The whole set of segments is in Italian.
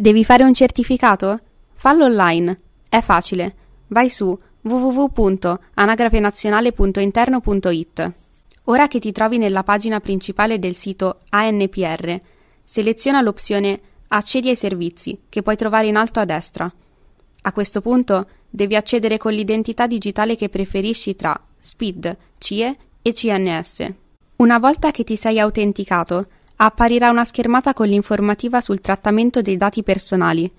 Devi fare un certificato? Fallo online. È facile. Vai su www.anagrafenazionale.interno.it. Ora che ti trovi nella pagina principale del sito ANPR, seleziona l'opzione Accedi ai servizi, che puoi trovare in alto a destra. A questo punto devi accedere con l'identità digitale che preferisci tra SPID, CIE e CNS. Una volta che ti sei autenticato, apparirà una schermata con l'informativa sul trattamento dei dati personali.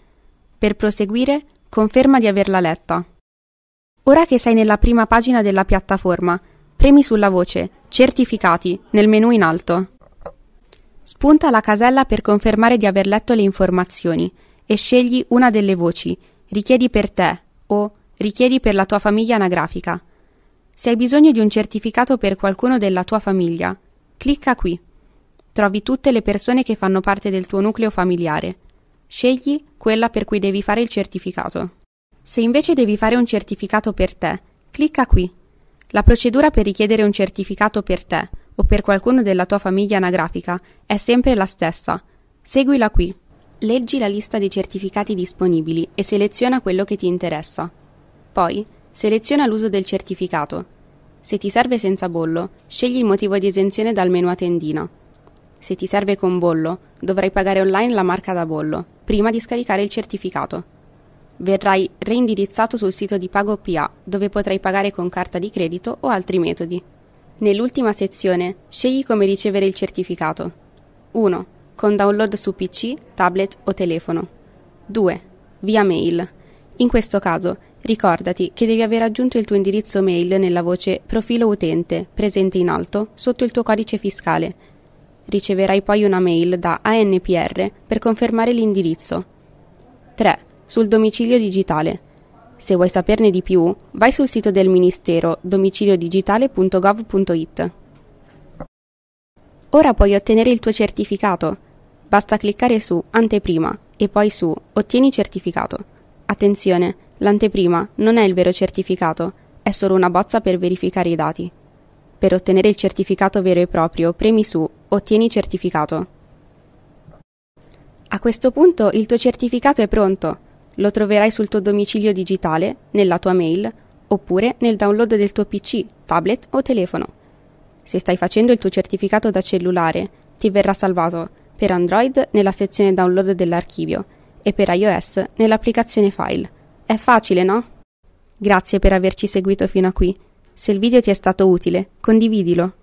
Per proseguire, conferma di averla letta. Ora che sei nella prima pagina della piattaforma, premi sulla voce Certificati nel menu in alto. Spunta la casella per confermare di aver letto le informazioni e scegli una delle voci Richiedi per te o Richiedi per la tua famiglia anagrafica. Se hai bisogno di un certificato per qualcuno della tua famiglia, clicca qui. Trovi tutte le persone che fanno parte del tuo nucleo familiare. Scegli quella per cui devi fare il certificato. Se invece devi fare un certificato per te, clicca qui. La procedura per richiedere un certificato per te o per qualcuno della tua famiglia anagrafica è sempre la stessa. Seguila qui. Leggi la lista dei certificati disponibili e seleziona quello che ti interessa. Poi, seleziona l'uso del certificato. Se ti serve senza bollo, scegli il motivo di esenzione dal menu a tendina. Se ti serve con bollo, dovrai pagare online la marca da bollo, prima di scaricare il certificato. Verrai reindirizzato sul sito di PagoPA, dove potrai pagare con carta di credito o altri metodi. Nell'ultima sezione, scegli come ricevere il certificato. 1. Con download su PC, tablet o telefono. 2. Via mail. In questo caso, ricordati che devi aver aggiunto il tuo indirizzo mail nella voce Profilo utente, presente in alto, sotto il tuo codice fiscale riceverai poi una mail da ANPR per confermare l'indirizzo. 3. Sul domicilio digitale. Se vuoi saperne di più, vai sul sito del Ministero domiciliodigitale.gov.it. Ora puoi ottenere il tuo certificato. Basta cliccare su Anteprima e poi su Ottieni certificato. Attenzione, l'anteprima non è il vero certificato, è solo una bozza per verificare i dati. Per ottenere il certificato vero e proprio, premi su Ottieni certificato. A questo punto il tuo certificato è pronto. Lo troverai sul tuo domicilio digitale, nella tua mail, oppure nel download del tuo PC, tablet o telefono. Se stai facendo il tuo certificato da cellulare, ti verrà salvato per Android nella sezione download dell'archivio e per iOS nell'applicazione file. È facile, no? Grazie per averci seguito fino a qui. Se il video ti è stato utile, condividilo.